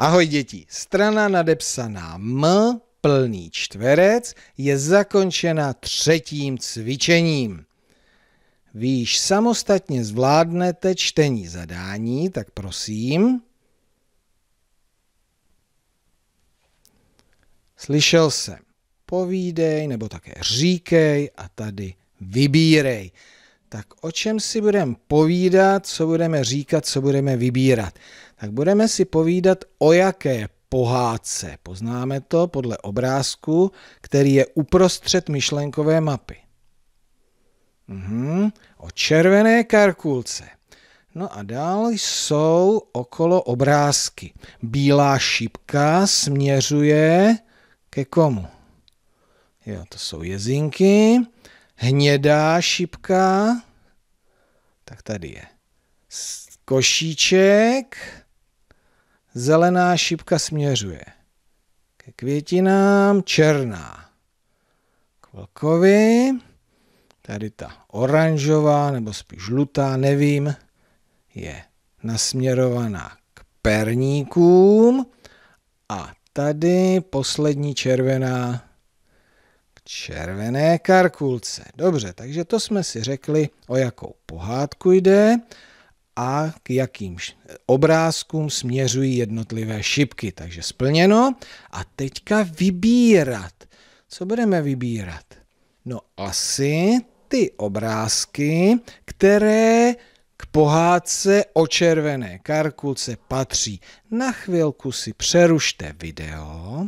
Ahoj děti, strana nadepsaná M plný čtverec je zakončena třetím cvičením. Vy již samostatně zvládnete čtení zadání, tak prosím. Slyšel jsem, povídej nebo také říkej a tady vybírej tak o čem si budeme povídat, co budeme říkat, co budeme vybírat? Tak budeme si povídat, o jaké pohádce. Poznáme to podle obrázku, který je uprostřed myšlenkové mapy. Uhum. O červené karkulce. No a dál jsou okolo obrázky. Bílá šipka směřuje ke komu? Jo, to jsou jezinky. Hnědá šipka tak tady je. Košíček. Zelená šipka směřuje ke květinám. Černá k vlkovi. Tady ta oranžová, nebo spíš žlutá, nevím, je nasměrovaná k perníkům. A tady poslední červená Červené karkulce. Dobře, takže to jsme si řekli, o jakou pohádku jde a k jakým obrázkům směřují jednotlivé šipky. Takže splněno. A teďka vybírat. Co budeme vybírat? No asi ty obrázky, které k pohádce o červené karkulce patří. Na chvilku si přerušte video,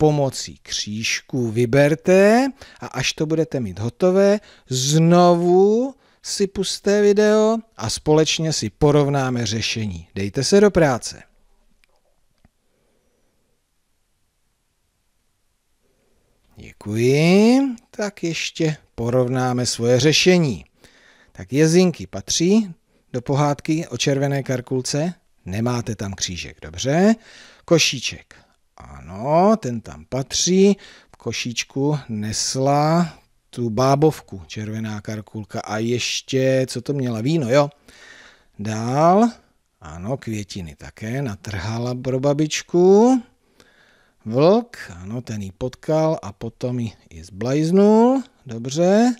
pomocí křížku vyberte a až to budete mít hotové, znovu si pusté video a společně si porovnáme řešení. Dejte se do práce. Děkuji. Tak ještě porovnáme svoje řešení. Tak jezinky patří do pohádky o červené karkulce. Nemáte tam křížek, dobře. Košíček ano, ten tam patří. V košíčku nesla tu bábovku, červená karkulka a ještě, co to měla, víno, jo. Dál, ano, květiny také, natrhala pro babičku. Vlk, ano, ten ji potkal a potom ji i zblajznul, dobře.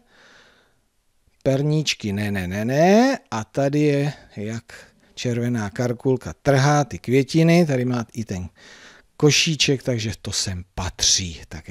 Perníčky, ne, ne, ne, ne. A tady je, jak červená karkulka trhá ty květiny, tady má i ten košíček, takže to sem patří. Tak,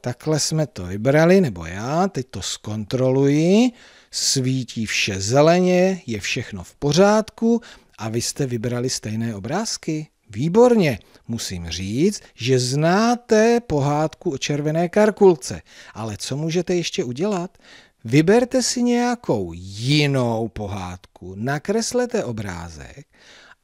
takhle jsme to vybrali, nebo já, teď to zkontroluji, svítí vše zeleně, je všechno v pořádku a vy jste vybrali stejné obrázky. Výborně, musím říct, že znáte pohádku o červené karkulce, ale co můžete ještě udělat? Vyberte si nějakou jinou pohádku, nakreslete obrázek,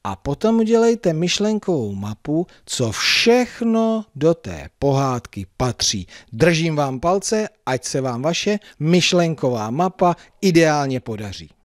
a potom udělejte myšlenkovou mapu, co všechno do té pohádky patří. Držím vám palce, ať se vám vaše myšlenková mapa ideálně podaří.